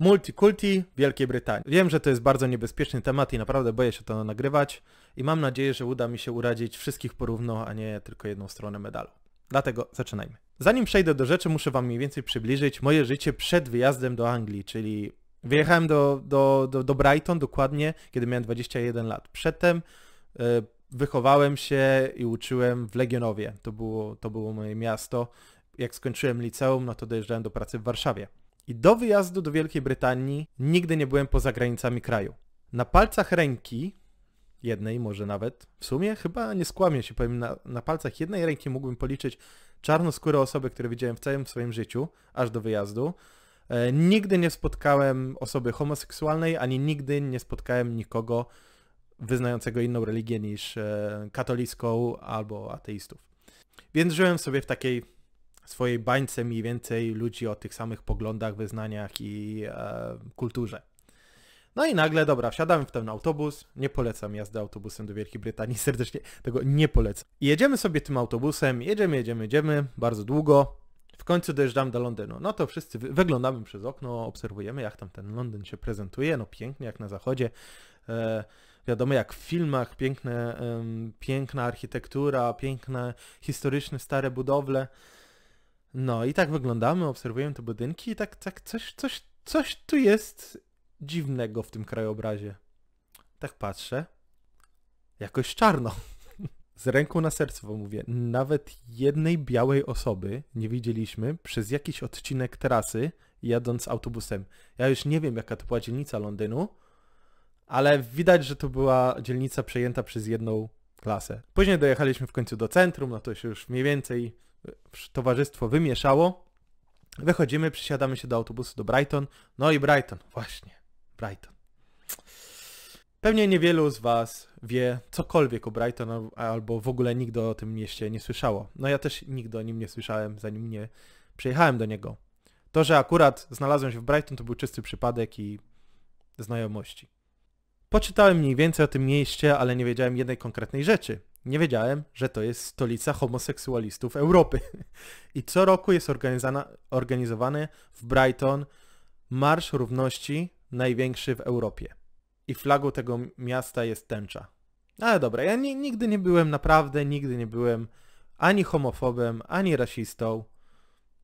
Multikulti Wielkiej Brytanii. Wiem, że to jest bardzo niebezpieczny temat i naprawdę boję się to nagrywać i mam nadzieję, że uda mi się uradzić wszystkich porówno, a nie tylko jedną stronę medalu. Dlatego zaczynajmy. Zanim przejdę do rzeczy, muszę wam mniej więcej przybliżyć moje życie przed wyjazdem do Anglii, czyli wyjechałem do, do, do, do Brighton dokładnie, kiedy miałem 21 lat. Przedtem yy, wychowałem się i uczyłem w Legionowie. To było, to było moje miasto. Jak skończyłem liceum, no to dojeżdżałem do pracy w Warszawie. I do wyjazdu do Wielkiej Brytanii nigdy nie byłem poza granicami kraju. Na palcach ręki, jednej może nawet, w sumie chyba nie skłamię się, powiem, na, na palcach jednej ręki mógłbym policzyć czarnoskóre osoby, które widziałem w całym swoim życiu, aż do wyjazdu. E, nigdy nie spotkałem osoby homoseksualnej, ani nigdy nie spotkałem nikogo wyznającego inną religię niż e, katolicką albo ateistów. Więc żyłem sobie w takiej swojej bańce mniej więcej ludzi o tych samych poglądach, wyznaniach i e, kulturze. No i nagle, dobra, wsiadamy w ten autobus. Nie polecam jazdy autobusem do Wielkiej Brytanii, serdecznie tego nie polecam. I jedziemy sobie tym autobusem, jedziemy, jedziemy, jedziemy, bardzo długo. W końcu dojeżdżamy do Londynu. No to wszyscy wyglądamy przez okno, obserwujemy, jak tam ten Londyn się prezentuje. No pięknie, jak na zachodzie. E, wiadomo, jak w filmach, piękne, e, piękna architektura, piękne, historyczne, stare budowle. No i tak wyglądamy, obserwujemy te budynki i tak, tak coś, coś, coś tu jest dziwnego w tym krajobrazie. Tak patrzę. Jakoś czarno. Z ręką na sercu wam mówię, nawet jednej białej osoby nie widzieliśmy przez jakiś odcinek trasy jadąc autobusem. Ja już nie wiem jaka to była dzielnica Londynu, ale widać, że to była dzielnica przejęta przez jedną klasę. Później dojechaliśmy w końcu do centrum, no to się już mniej więcej towarzystwo wymieszało. Wychodzimy, przysiadamy się do autobusu do Brighton. No i Brighton, właśnie, Brighton. Pewnie niewielu z Was wie cokolwiek o Brighton, albo w ogóle nigdy o tym mieście nie słyszało. No ja też nigdy o nim nie słyszałem, zanim nie przyjechałem do niego. To, że akurat znalazłem się w Brighton, to był czysty przypadek i znajomości. Poczytałem mniej więcej o tym mieście, ale nie wiedziałem jednej konkretnej rzeczy. Nie wiedziałem, że to jest stolica homoseksualistów Europy. I co roku jest organizowany w Brighton Marsz Równości, największy w Europie. I flagą tego miasta jest tęcza. Ale dobra, ja nigdy nie byłem, naprawdę nigdy nie byłem ani homofobem, ani rasistą.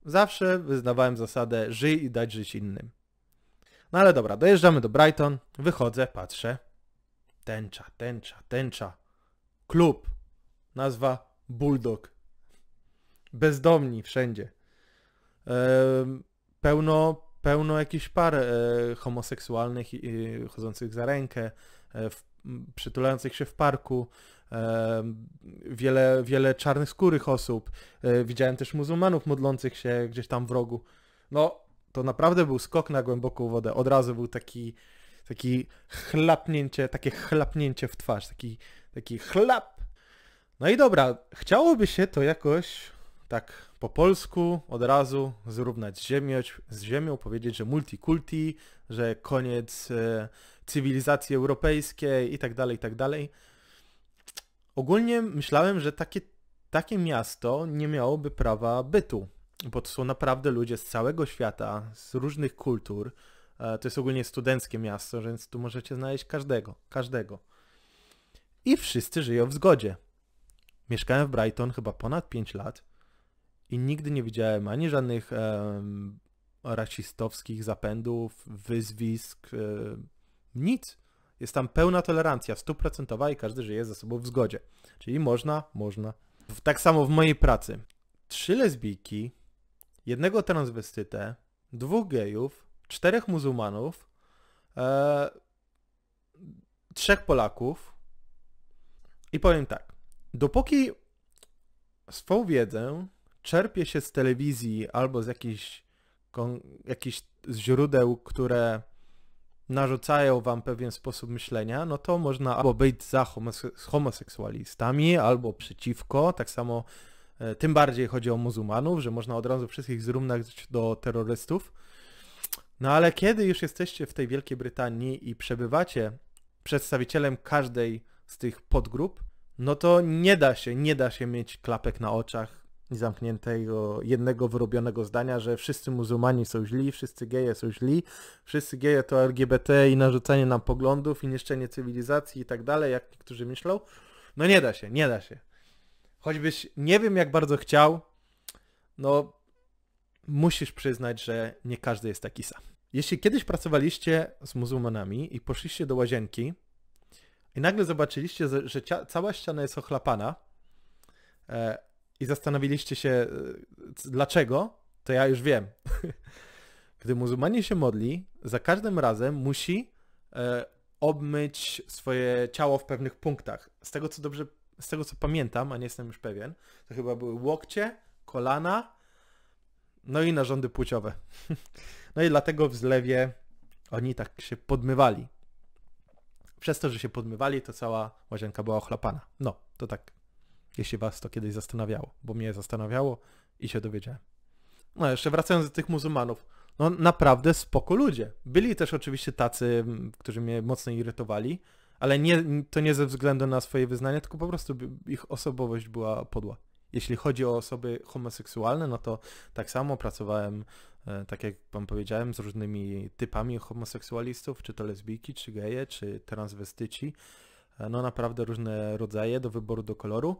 Zawsze wyznawałem zasadę żyj i dać żyć innym. No ale dobra, dojeżdżamy do Brighton, wychodzę, patrzę. Tęcza, tęcza, tęcza. Klub. Nazwa Bulldog. Bezdomni wszędzie. pełno, pełno jakichś par e, homoseksualnych chodzących za rękę, e, przytulających się w parku, wiele, wiele czarnych skórych osób. E, widziałem też muzułmanów modlących się gdzieś tam w rogu. No, to naprawdę był skok na głęboką wodę. Od razu był taki, taki chlapnięcie, takie chlapnięcie w twarz, taki, taki chlap no i dobra, chciałoby się to jakoś tak po polsku od razu zrównać z ziemią, z ziemią powiedzieć, że multikulti, że koniec e, cywilizacji europejskiej i tak dalej, i tak dalej. Ogólnie myślałem, że takie, takie miasto nie miałoby prawa bytu, bo to są naprawdę ludzie z całego świata, z różnych kultur. E, to jest ogólnie studenckie miasto, więc tu możecie znaleźć każdego, każdego. I wszyscy żyją w zgodzie. Mieszkałem w Brighton chyba ponad 5 lat i nigdy nie widziałem ani żadnych e, rasistowskich zapędów, wyzwisk, e, nic. Jest tam pełna tolerancja, stuprocentowa i każdy żyje ze sobą w zgodzie. Czyli można, można. Tak samo w mojej pracy. Trzy lesbijki, jednego transwestytę, dwóch gejów, czterech muzułmanów, e, trzech Polaków i powiem tak dopóki swą wiedzę czerpie się z telewizji albo z jakichś, źródeł, które narzucają wam pewien sposób myślenia, no to można albo być za homose homoseksualistami, albo przeciwko, tak samo e, tym bardziej chodzi o muzułmanów, że można od razu wszystkich zrównać do terrorystów. No ale kiedy już jesteście w tej Wielkiej Brytanii i przebywacie przedstawicielem każdej z tych podgrup, no to nie da się, nie da się mieć klapek na oczach i zamkniętego, jednego wyrobionego zdania, że wszyscy muzułmani są źli, wszyscy geje są źli, wszyscy geje to LGBT i narzucanie nam poglądów i niszczenie cywilizacji i tak dalej, jak niektórzy myślą. No nie da się, nie da się. Choćbyś nie wiem jak bardzo chciał, no musisz przyznać, że nie każdy jest taki sam. Jeśli kiedyś pracowaliście z muzułmanami i poszliście do łazienki, i nagle zobaczyliście, że cała ściana jest ochlapana e, i zastanowiliście się, e, dlaczego, to ja już wiem. Gdy muzułmanie się modli, za każdym razem musi e, obmyć swoje ciało w pewnych punktach. Z tego co dobrze, z tego co pamiętam, a nie jestem już pewien, to chyba były łokcie, kolana, no i narządy płciowe. No i dlatego w zlewie oni tak się podmywali przez to, że się podmywali, to cała łazienka była ochlapana. No, to tak, jeśli was to kiedyś zastanawiało, bo mnie zastanawiało i się dowiedziałem. No, jeszcze wracając do tych muzułmanów. No, naprawdę spoko ludzie. Byli też oczywiście tacy, którzy mnie mocno irytowali, ale nie, to nie ze względu na swoje wyznanie, tylko po prostu ich osobowość była podła. Jeśli chodzi o osoby homoseksualne, no to tak samo pracowałem, e, tak jak wam powiedziałem, z różnymi typami homoseksualistów, czy to lesbijki, czy geje, czy transwestyci. E, no naprawdę różne rodzaje do wyboru, do koloru.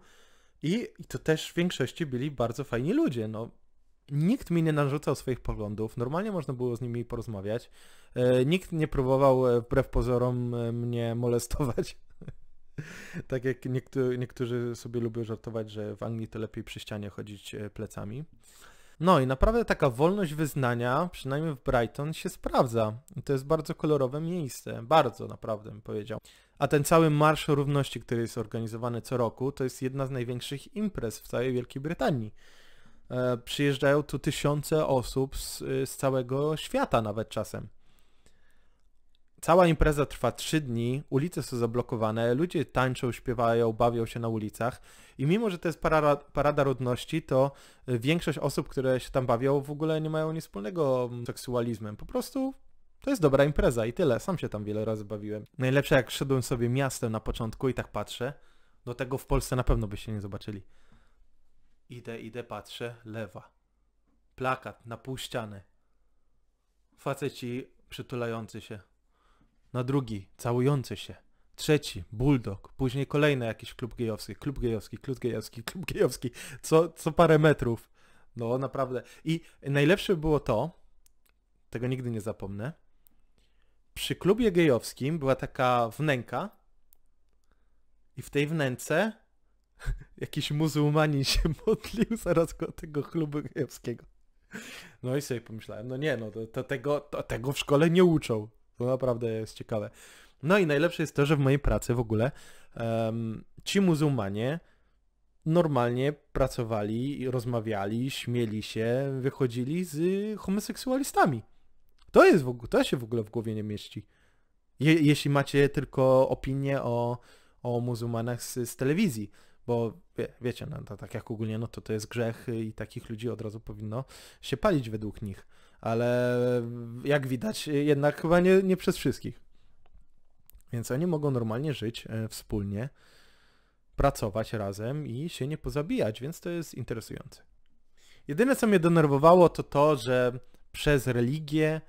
I, I to też w większości byli bardzo fajni ludzie. No, nikt mi nie narzucał swoich poglądów, normalnie można było z nimi porozmawiać. E, nikt nie próbował wbrew pozorom mnie molestować. Tak jak niektórzy, niektórzy sobie lubią żartować, że w Anglii to lepiej przy ścianie chodzić e, plecami. No i naprawdę taka wolność wyznania, przynajmniej w Brighton, się sprawdza. to jest bardzo kolorowe miejsce, bardzo naprawdę bym powiedział. A ten cały Marsz Równości, który jest organizowany co roku, to jest jedna z największych imprez w całej Wielkiej Brytanii. E, przyjeżdżają tu tysiące osób z, e, z całego świata nawet czasem. Cała impreza trwa 3 dni, ulice są zablokowane, ludzie tańczą, śpiewają, bawią się na ulicach i mimo, że to jest parada, parada rodności, to y, większość osób, które się tam bawią, w ogóle nie mają nic wspólnego mm, z seksualizmem. Po prostu to jest dobra impreza i tyle. Sam się tam wiele razy bawiłem. Najlepsze jak szedłem sobie miastem na początku i tak patrzę, do tego w Polsce na pewno byście nie zobaczyli. Idę, idę, patrzę, lewa. Plakat na pół ściany. Faceci przytulający się na drugi całujący się, trzeci bulldog, później kolejny jakiś klub gejowski, klub gejowski, klub gejowski, klub gejowski, co, co parę metrów. No naprawdę. I najlepsze było to, tego nigdy nie zapomnę, przy klubie gejowskim była taka wnęka i w tej wnęce jakiś muzułmanin się modlił zaraz koło tego klubu gejowskiego. No i sobie pomyślałem, no nie, no to, to tego, to, tego w szkole nie uczą. To naprawdę jest ciekawe. No i najlepsze jest to, że w mojej pracy w ogóle um, ci muzułmanie normalnie pracowali, rozmawiali, śmieli się, wychodzili z homoseksualistami. To jest w ogóle, to się w ogóle w głowie nie mieści. Je, jeśli macie tylko opinię o, o muzułmanach z, z telewizji, bo wie, wiecie, no, to, tak jak ogólnie, no to to jest grzech i takich ludzi od razu powinno się palić według nich ale jak widać jednak chyba nie, nie przez wszystkich. Więc oni mogą normalnie żyć e, wspólnie, pracować razem i się nie pozabijać, więc to jest interesujące. Jedyne co mnie denerwowało to to, że przez religię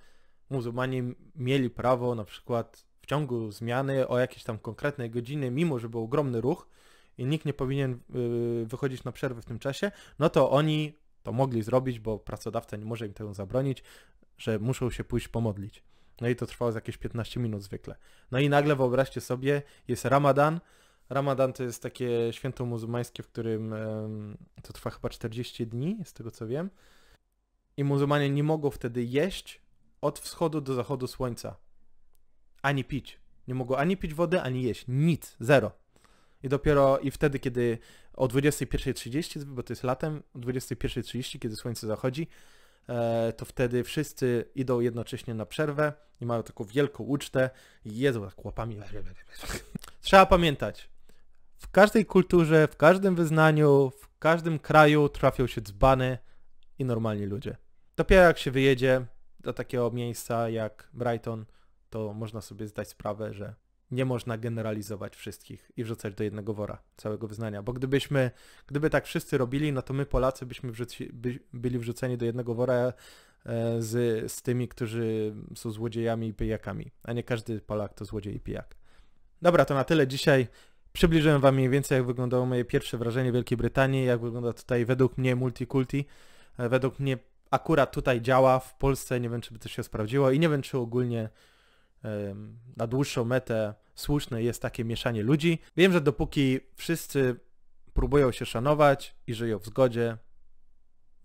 muzułmanie mieli prawo na przykład w ciągu zmiany o jakieś tam konkretnej godziny, mimo że był ogromny ruch i nikt nie powinien y, wychodzić na przerwę w tym czasie, no to oni to mogli zrobić, bo pracodawca nie może im tego zabronić, że muszą się pójść pomodlić. No i to trwało jakieś 15 minut zwykle. No i nagle wyobraźcie sobie, jest Ramadan. Ramadan to jest takie święto muzułmańskie, w którym to trwa chyba 40 dni, z tego co wiem. I muzułmanie nie mogą wtedy jeść od wschodu do zachodu słońca. Ani pić. Nie mogą ani pić wody, ani jeść. Nic. Zero i dopiero i wtedy, kiedy o 21.30, bo to jest latem, o 21.30, kiedy słońce zachodzi, e, to wtedy wszyscy idą jednocześnie na przerwę i mają taką wielką ucztę i jedzą tak łapami. Trzeba pamiętać, w każdej kulturze, w każdym wyznaniu, w każdym kraju trafią się dzbany i normalni ludzie. Dopiero jak się wyjedzie do takiego miejsca jak Brighton, to można sobie zdać sprawę, że nie można generalizować wszystkich i wrzucać do jednego wora całego wyznania, bo gdybyśmy, gdyby tak wszyscy robili, no to my Polacy byśmy wrzuci, by, byli wrzuceni do jednego wora e, z, z tymi, którzy są złodziejami i pijakami, a nie każdy Polak to złodziej i pijak. Dobra, to na tyle dzisiaj. Przybliżyłem Wam mniej więcej, jak wyglądało moje pierwsze wrażenie Wielkiej Brytanii, jak wygląda tutaj według mnie multikulti. E, według mnie akurat tutaj działa, w Polsce nie wiem, czy by to się sprawdziło i nie wiem, czy ogólnie na dłuższą metę słuszne jest takie mieszanie ludzi. Wiem, że dopóki wszyscy próbują się szanować i żyją w zgodzie,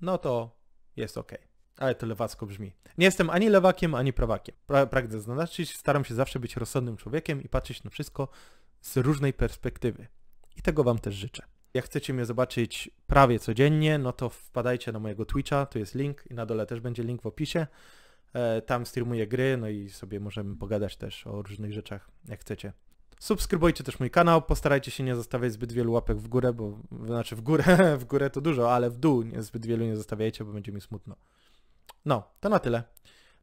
no to jest ok. Ale to lewacko brzmi. Nie jestem ani lewakiem, ani prawakiem. pragnę zaznaczyć, staram się zawsze być rozsądnym człowiekiem i patrzeć na wszystko z różnej perspektywy. I tego Wam też życzę. Jak chcecie mnie zobaczyć prawie codziennie, no to wpadajcie na mojego Twitcha, tu jest link i na dole też będzie link w opisie. E, tam streamuję gry, no i sobie możemy pogadać też o różnych rzeczach, jak chcecie. Subskrybujcie też mój kanał, postarajcie się nie zostawiać zbyt wielu łapek w górę, bo znaczy w górę, w górę to dużo, ale w dół nie, zbyt wielu nie zostawiajcie, bo będzie mi smutno. No, to na tyle.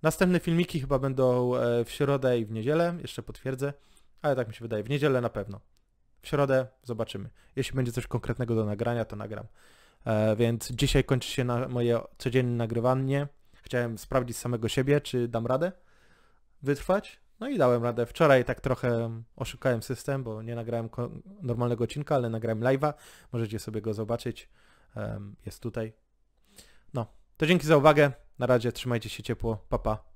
Następne filmiki chyba będą e, w środę i w niedzielę, jeszcze potwierdzę, ale tak mi się wydaje, w niedzielę na pewno. W środę zobaczymy. Jeśli będzie coś konkretnego do nagrania, to nagram. E, więc dzisiaj kończy się moje codzienne nagrywanie. Chciałem sprawdzić samego siebie, czy dam radę wytrwać. No i dałem radę. Wczoraj tak trochę oszukałem system, bo nie nagrałem normalnego odcinka, ale nagrałem live'a. Możecie sobie go zobaczyć. Jest tutaj. No, to dzięki za uwagę. Na razie trzymajcie się ciepło. Papa. Pa.